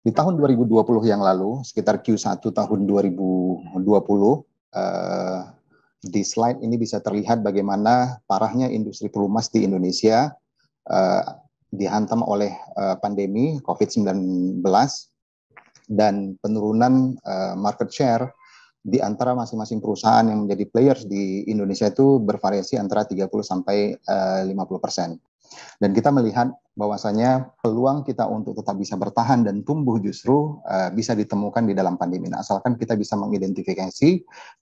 Di tahun 2020 yang lalu, sekitar Q1 tahun 2020, eh, di slide ini bisa terlihat bagaimana parahnya industri pelumas di Indonesia eh, dihantam oleh eh, pandemi COVID-19 dan penurunan eh, market share di antara masing-masing perusahaan yang menjadi players di Indonesia itu bervariasi antara 30 sampai 50 eh, persen. Dan kita melihat bahwasanya peluang kita untuk tetap bisa bertahan dan tumbuh justru uh, bisa ditemukan di dalam pandemi. Nah, asalkan kita bisa mengidentifikasi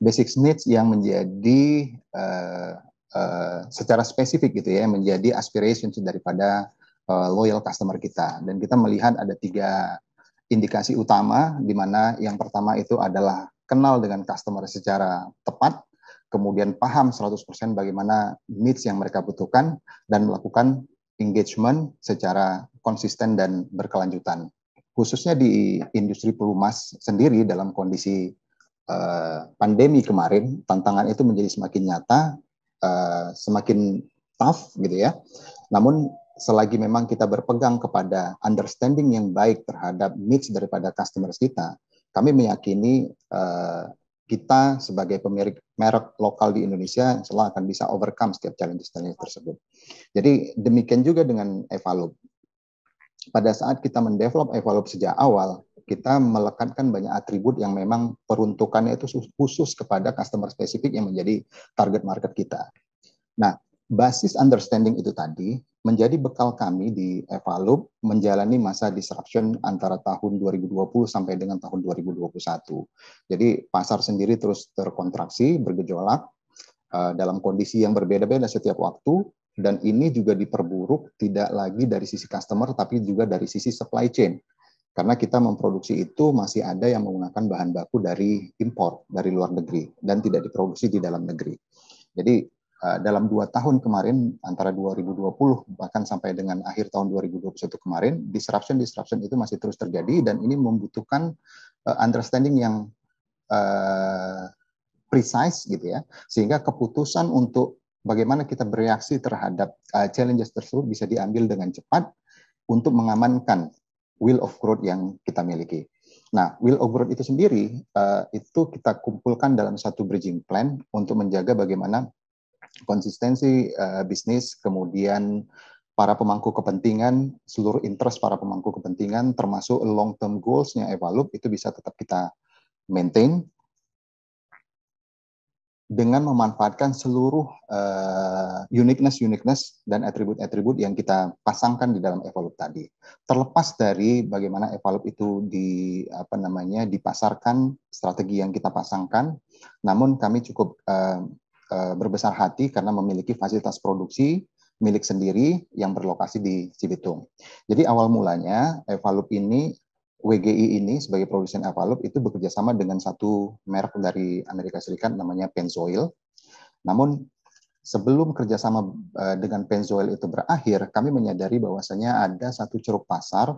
basic needs yang menjadi uh, uh, secara spesifik gitu ya, menjadi aspirations daripada uh, loyal customer kita. Dan kita melihat ada tiga indikasi utama di mana yang pertama itu adalah kenal dengan customer secara tepat, kemudian paham 100% bagaimana needs yang mereka butuhkan, dan melakukan engagement secara konsisten dan berkelanjutan. Khususnya di industri pelumas sendiri dalam kondisi uh, pandemi kemarin, tantangan itu menjadi semakin nyata, uh, semakin tough gitu ya. Namun selagi memang kita berpegang kepada understanding yang baik terhadap needs daripada customers kita, kami meyakini uh, kita sebagai pemilik merek lokal di Indonesia selalu akan bisa overcome setiap challenge challenge tersebut. Jadi demikian juga dengan Evalup. Pada saat kita mendevelop Evalup sejak awal, kita melekatkan banyak atribut yang memang peruntukannya itu khusus kepada customer spesifik yang menjadi target market kita. Nah, basis understanding itu tadi menjadi bekal kami di Evalup menjalani masa disruption antara tahun 2020 sampai dengan tahun 2021. Jadi pasar sendiri terus terkontraksi, bergejolak eh, dalam kondisi yang berbeda-beda setiap waktu dan ini juga diperburuk tidak lagi dari sisi customer tapi juga dari sisi supply chain. Karena kita memproduksi itu masih ada yang menggunakan bahan baku dari impor dari luar negeri dan tidak diproduksi di dalam negeri. Jadi Eh, dalam dua tahun kemarin antara 2020 bahkan sampai dengan akhir tahun 2021 kemarin disruption disruption itu masih terus terjadi dan ini membutuhkan uh, understanding yang uh, precise gitu ya sehingga keputusan untuk bagaimana kita bereaksi terhadap uh, challenges tersebut bisa diambil dengan cepat untuk mengamankan will of growth yang kita miliki. Nah, will of growth itu sendiri uh, itu kita kumpulkan dalam satu bridging plan untuk menjaga bagaimana konsistensi uh, bisnis, kemudian para pemangku kepentingan, seluruh interest para pemangku kepentingan, termasuk long term goalsnya nya Evalup itu bisa tetap kita maintain dengan memanfaatkan seluruh uh, uniqueness uniqueness dan atribut-atribut yang kita pasangkan di dalam Evalup tadi. Terlepas dari bagaimana Evalup itu di apa namanya dipasarkan, strategi yang kita pasangkan, namun kami cukup uh, Eh, berbesar hati karena memiliki fasilitas produksi milik sendiri yang berlokasi di Cibitung. Jadi awal mulanya Evalup ini WGI ini sebagai produsen Evalup itu bekerjasama dengan satu merek dari Amerika Serikat namanya Pennzoil. Namun sebelum kerjasama eh, dengan Pennzoil itu berakhir, kami menyadari bahwasanya ada satu ceruk pasar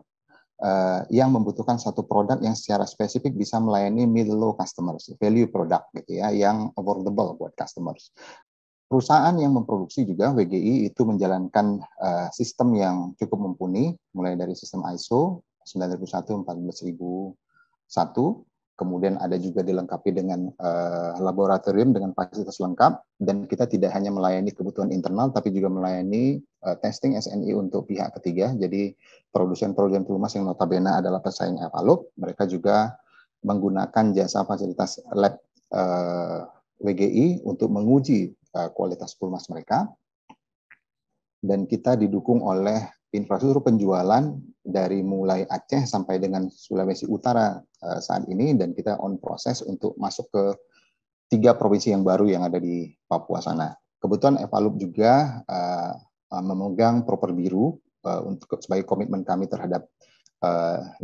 uh, yang membutuhkan satu produk yang secara spesifik bisa melayani middle low customers, value product gitu ya, yang affordable buat customers. Perusahaan yang memproduksi juga WGI itu menjalankan uh, sistem yang cukup mumpuni, mulai dari sistem ISO 9001 14001, kemudian ada juga dilengkapi dengan uh, laboratorium dengan fasilitas lengkap dan kita tidak hanya melayani kebutuhan internal tapi juga melayani uh, testing SNI untuk pihak ketiga jadi produsen-produsen pelumas yang notabene adalah pesaing Evaluk mereka juga menggunakan jasa fasilitas lab uh, eh, WGI untuk menguji uh, kualitas pelumas mereka dan kita didukung oleh infrastruktur penjualan dari mulai Aceh sampai dengan Sulawesi Utara eh, saat ini dan kita on proses untuk masuk ke tiga provinsi yang baru yang ada di Papua sana. Kebetulan Evalup juga eh, eh, memegang proper biru untuk sebagai komitmen kami terhadap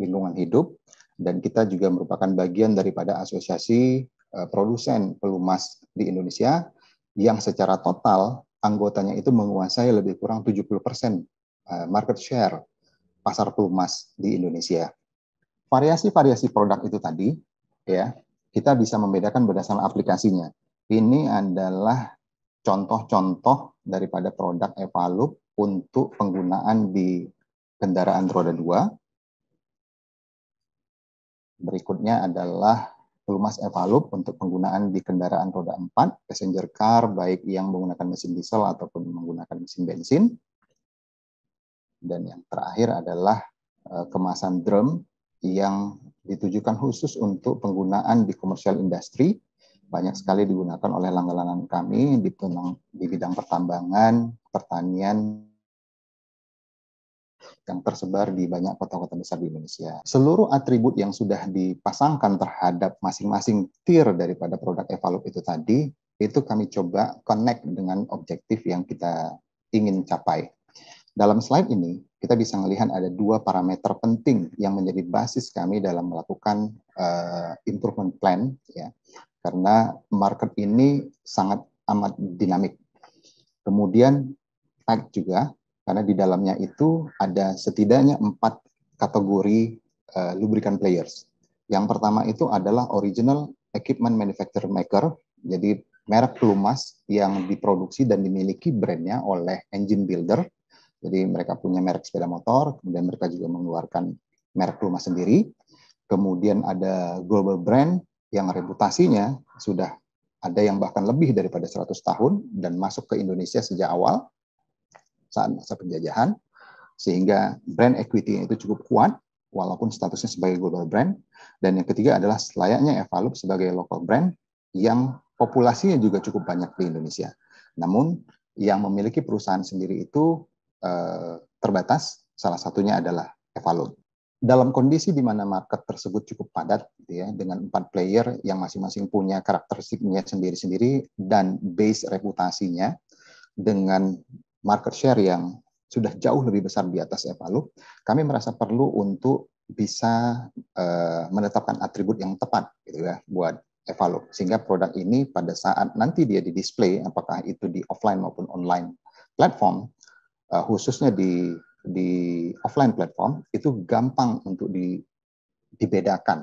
lingkungan hidup dan kita juga merupakan bagian daripada asosiasi produsen pelumas di Indonesia yang secara total anggotanya itu menguasai lebih kurang 70% market share pasar pelumas di Indonesia. Variasi-variasi produk itu tadi, ya, kita bisa membedakan berdasarkan aplikasinya. Ini adalah contoh-contoh daripada produk Evalup untuk penggunaan di kendaraan roda 2. Berikutnya adalah pelumas Evalup untuk penggunaan di kendaraan roda 4, passenger car, baik yang menggunakan mesin diesel ataupun menggunakan mesin bensin. Dan yang terakhir adalah eh, kemasan drum yang ditujukan khusus untuk penggunaan di komersial industri banyak sekali digunakan oleh langganan kami di, bidang pertambangan, pertanian yang tersebar di banyak kota-kota besar di Indonesia. Seluruh atribut yang sudah dipasangkan terhadap masing-masing tier daripada produk Evalup itu tadi, itu kami coba connect dengan objektif yang kita ingin capai. Dalam slide ini, kita bisa melihat ada dua parameter penting yang menjadi basis kami dalam melakukan uh, improvement plan, ya, karena market ini sangat amat dinamik. Kemudian tag juga, karena di dalamnya itu ada setidaknya empat kategori uh, eh, lubrikan players. Yang pertama itu adalah original equipment manufacturer maker, jadi merek pelumas yang diproduksi dan dimiliki brandnya oleh engine builder jadi mereka punya merek sepeda motor, kemudian mereka juga mengeluarkan merek rumah sendiri. Kemudian ada global brand yang reputasinya sudah ada yang bahkan lebih daripada 100 tahun dan masuk ke Indonesia sejak awal saat masa penjajahan sehingga brand equity itu cukup kuat walaupun statusnya sebagai global brand dan yang ketiga adalah layaknya Evalup sebagai local brand yang populasinya juga cukup banyak di Indonesia. Namun yang memiliki perusahaan sendiri itu Eh, terbatas, salah satunya adalah Evalon. Dalam kondisi di mana market tersebut cukup padat, gitu ya, dengan empat player yang masing-masing punya karakteristiknya sendiri-sendiri dan base reputasinya dengan market share yang sudah jauh lebih besar di atas Evalu, kami merasa perlu untuk bisa uh, menetapkan atribut yang tepat, gitu ya, buat Evalu, sehingga produk ini pada saat nanti dia di display apakah itu di offline maupun online platform uh, khususnya di di offline platform itu gampang untuk di, dibedakan.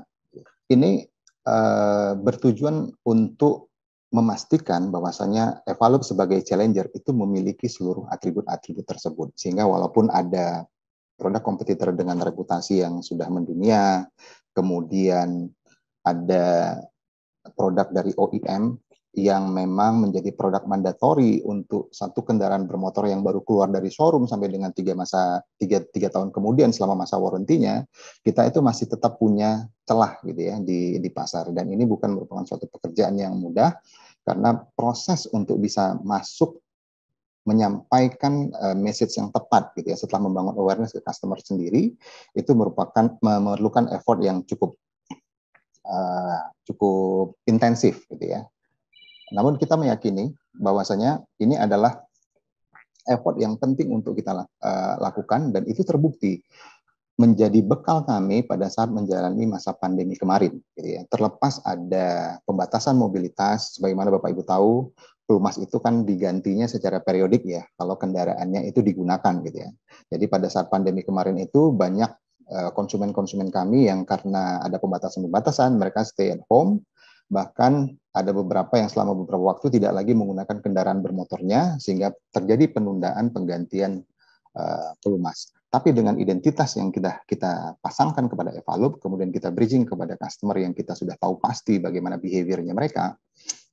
Ini uh, bertujuan untuk memastikan bahwasanya Evalup sebagai challenger itu memiliki seluruh atribut-atribut tersebut sehingga walaupun ada produk kompetitor dengan reputasi yang sudah mendunia, kemudian ada produk dari OEM yang memang menjadi produk mandatori untuk satu kendaraan bermotor yang baru keluar dari showroom sampai dengan tiga masa tiga, tiga tahun kemudian selama masa warrantinya kita itu masih tetap punya celah gitu ya di di pasar dan ini bukan merupakan suatu pekerjaan yang mudah karena proses untuk bisa masuk menyampaikan uh, message yang tepat gitu ya setelah membangun awareness ke customer sendiri itu merupakan memerlukan effort yang cukup uh, cukup intensif gitu ya namun kita meyakini bahwasanya ini adalah effort yang penting untuk kita uh, lakukan dan itu terbukti menjadi bekal kami pada saat menjalani masa pandemi kemarin. Gitu ya. Terlepas ada pembatasan mobilitas, sebagaimana Bapak Ibu tahu, pelumas itu kan digantinya secara periodik ya, kalau kendaraannya itu digunakan gitu ya. Jadi pada saat pandemi kemarin itu banyak eh, konsumen-konsumen kami yang karena ada pembatasan-pembatasan, mereka stay at home, Bahkan ada beberapa yang selama beberapa waktu tidak lagi menggunakan kendaraan bermotornya sehingga terjadi penundaan penggantian uh, pelumas. Tapi dengan identitas yang kita kita pasangkan kepada Evalub, kemudian kita bridging kepada customer yang kita sudah tahu pasti bagaimana behaviornya mereka,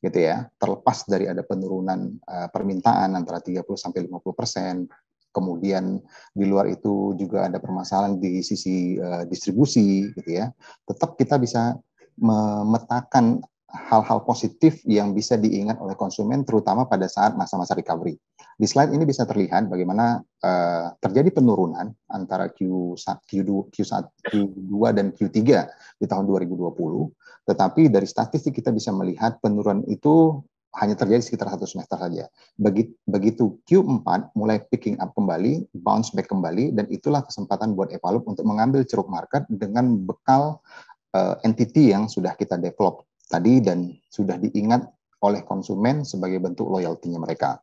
gitu ya. Terlepas dari ada penurunan uh, permintaan antara 30 sampai 50 persen, kemudian di luar itu juga ada permasalahan di sisi uh, distribusi, gitu ya. Tetap kita bisa memetakan hal-hal positif yang bisa diingat oleh konsumen terutama pada saat masa-masa recovery. Di slide ini bisa terlihat bagaimana uh, terjadi penurunan antara Q1, Q2, Q1, Q2 dan Q3 di tahun 2020, tetapi dari statistik kita bisa melihat penurunan itu hanya terjadi sekitar satu semester saja. Begitu Q4 mulai picking up kembali, bounce back kembali, dan itulah kesempatan buat Evalup untuk mengambil ceruk market dengan bekal uh, entity yang sudah kita develop tadi dan sudah diingat oleh konsumen sebagai bentuk loyaltinya mereka.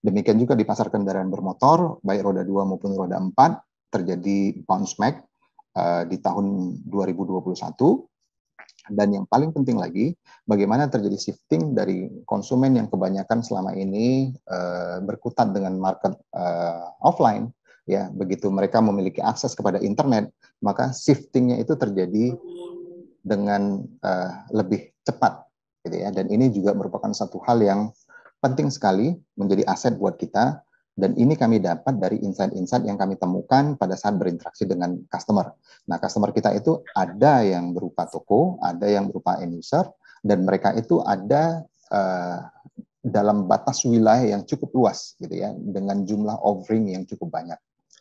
Demikian juga di pasar kendaraan bermotor, baik roda 2 maupun roda 4, terjadi bounce back uh, di tahun 2021. Dan yang paling penting lagi, bagaimana terjadi shifting dari konsumen yang kebanyakan selama ini uh, berkutat dengan market uh, offline, ya begitu mereka memiliki akses kepada internet, maka shiftingnya itu terjadi dengan uh, lebih cepat gitu ya dan ini juga merupakan satu hal yang penting sekali menjadi aset buat kita dan ini kami dapat dari insight-insight yang kami temukan pada saat berinteraksi dengan customer. Nah, customer kita itu ada yang berupa toko, ada yang berupa end user, dan mereka itu ada uh, dalam batas wilayah yang cukup luas, gitu ya, dengan jumlah offering yang cukup banyak.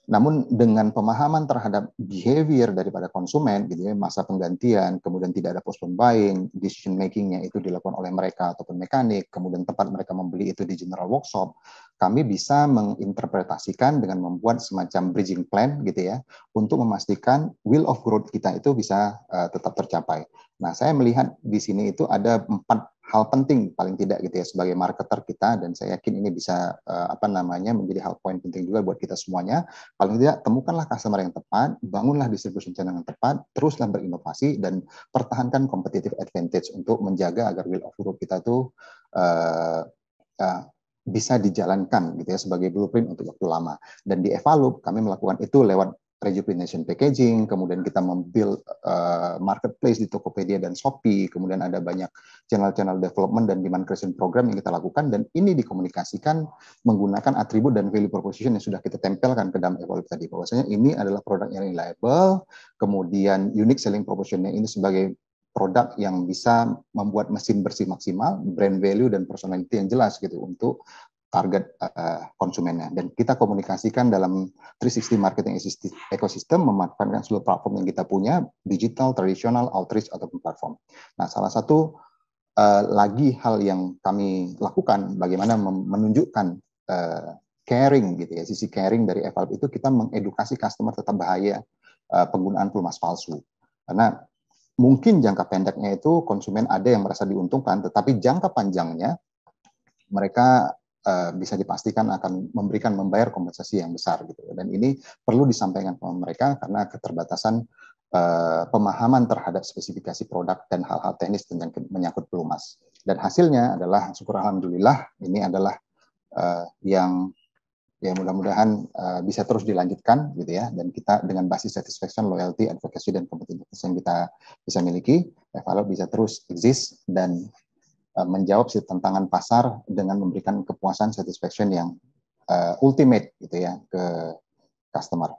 Namun dengan pemahaman terhadap behavior daripada konsumen, gitu ya, masa penggantian, kemudian tidak ada postpone buying, decision makingnya itu dilakukan oleh mereka ataupun mekanik, kemudian tempat mereka membeli itu di general workshop, kami bisa menginterpretasikan dengan membuat semacam bridging plan, gitu ya, untuk memastikan will of growth kita itu bisa uh, tetap tercapai. Nah, saya melihat di sini itu ada empat hal penting paling tidak gitu ya sebagai marketer kita dan saya yakin ini bisa uh, apa namanya menjadi hal poin penting juga buat kita semuanya paling tidak temukanlah customer yang tepat bangunlah distribution channel yang tepat teruslah berinovasi dan pertahankan competitive advantage untuk menjaga agar will of growth kita tuh uh, uh, bisa dijalankan gitu ya sebagai blueprint untuk waktu lama dan di kami melakukan itu lewat rejuvenation packaging, kemudian kita membuild uh, marketplace di Tokopedia dan Shopee, kemudian ada banyak channel-channel development dan demand creation program yang kita lakukan, dan ini dikomunikasikan menggunakan atribut dan value proposition yang sudah kita tempelkan ke dalam evolve tadi. Bahwasanya ini adalah produk yang reliable, kemudian unique selling propositionnya ini sebagai produk yang bisa membuat mesin bersih maksimal, brand value dan personality yang jelas gitu untuk target uh, konsumennya dan kita komunikasikan dalam 360 marketing ekosistem memanfaatkan seluruh platform yang kita punya digital tradisional outreach ataupun platform. Nah salah satu uh, lagi hal yang kami lakukan bagaimana menunjukkan uh, caring gitu ya sisi caring dari Evalve itu kita mengedukasi customer tetap bahaya uh, penggunaan pelumas palsu karena mungkin jangka pendeknya itu konsumen ada yang merasa diuntungkan tetapi jangka panjangnya mereka Eh, bisa dipastikan akan memberikan membayar kompensasi yang besar gitu dan ini perlu disampaikan ke mereka karena keterbatasan uh, pemahaman terhadap spesifikasi produk dan hal-hal teknis tentang menyangkut pelumas dan hasilnya adalah syukur alhamdulillah ini adalah uh, yang ya mudah-mudahan uh, bisa terus dilanjutkan gitu ya dan kita dengan basis satisfaction, loyalty, advocacy dan kompetitiveness yang kita bisa miliki, Evalo bisa terus exist dan Eh, menjawab si tantangan pasar dengan memberikan kepuasan satisfaction yang uh, ultimate gitu ya ke customer.